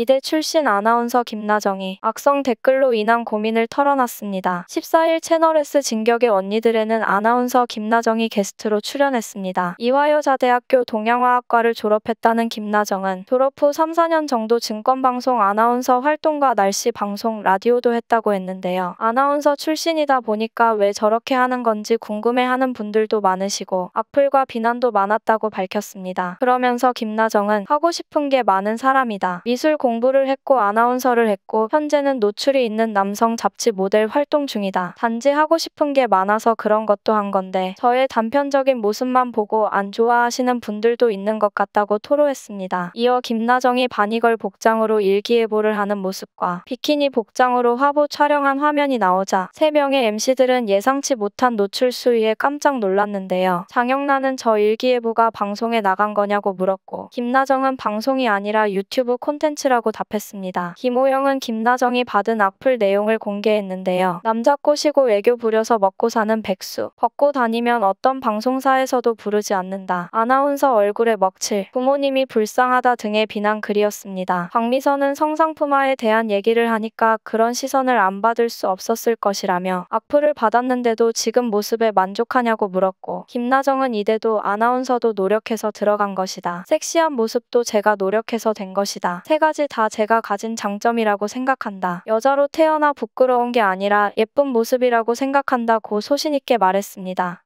이대 출신 아나운서 김나정이 악성 댓글로 인한 고민을 털어놨습니다. 14일 채널S 진격의 언니들에는 아나운서 김나정이 게스트로 출연했습니다. 이화여자대학교 동양화학과를 졸업했다는 김나정은 졸업 후 3, 4년 정도 증권방송 아나운서 활동과 날씨 방송 라디오도 했다고 했는데요. 아나운서 출신이다 보니까 왜 저렇게 하는 건지 궁금해하는 분들도 많으시고 악플과 비난도 많았다고 밝혔습니다. 그러면서 김나정은 하고 싶은 게 많은 사람이다. 미술 공 공부를 했고 아나운서를 했고 현재는 노출이 있는 남성 잡지 모델 활동 중이다. 단지 하고 싶은 게 많아서 그런 것도 한 건데 저의 단편적인 모습만 보고 안 좋아하시는 분들도 있는 것 같다고 토로했습니다. 이어 김나정이 바니걸 복장으로 일기예보를 하는 모습과 비키니 복장으로 화보 촬영한 화면이 나오자 3명의 MC들은 예상치 못한 노출 수위에 깜짝 놀랐는데요. 장영란은 저 일기예보가 방송에 나간 거냐고 물었고 김나정은 방송이 아니라 유튜브 콘텐츠라고 사이라고 답했습니다. 김호영은 김나정이 받은 악플 내용을 공개했는데요. 남자 꼬시고 외교 부려서 먹고 사는 백수. 벗고 다니면 어떤 방송사에서도 부르지 않는다. 아나운서 얼굴에 먹칠. 부모님이 불쌍하다 등의 비난 글이었습니다. 박미선은 성상품화에 대한 얘기를 하니까 그런 시선을 안 받을 수 없었을 것이라며 악플을 받았는데도 지금 모습에 만족하냐고 물었고 김나정은 이대도 아나운서도 노력해서 들어간 것이다. 섹시한 모습도 제가 노력해서 된 것이다. 세 가지 사실 다 제가 가진 장점이라고 생각한다. 여자로 태어나 부끄러운 게 아니라 예쁜 모습이라고 생각한다고 소신있게 말했습니다.